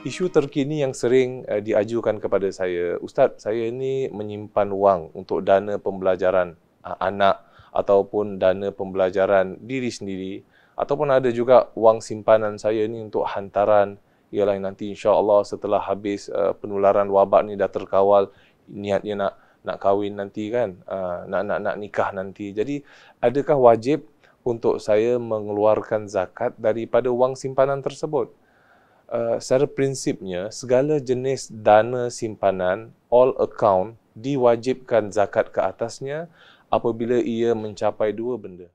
isu terkini yang sering uh, diajukan kepada saya ustaz saya ini menyimpan wang untuk dana pembelajaran uh, anak ataupun dana pembelajaran diri sendiri ataupun ada juga wang simpanan saya ini untuk hantaran ialah nanti insya-Allah setelah habis uh, penularan wabak ni dah terkawal niatnya nak nak kahwin nanti kan ah, nak nak nak nikah nanti jadi adakah wajib untuk saya mengeluarkan zakat daripada wang simpanan tersebut Uh, secara prinsipnya segala jenis dana simpanan all account diwajibkan zakat ke atasnya apabila ia mencapai dua benda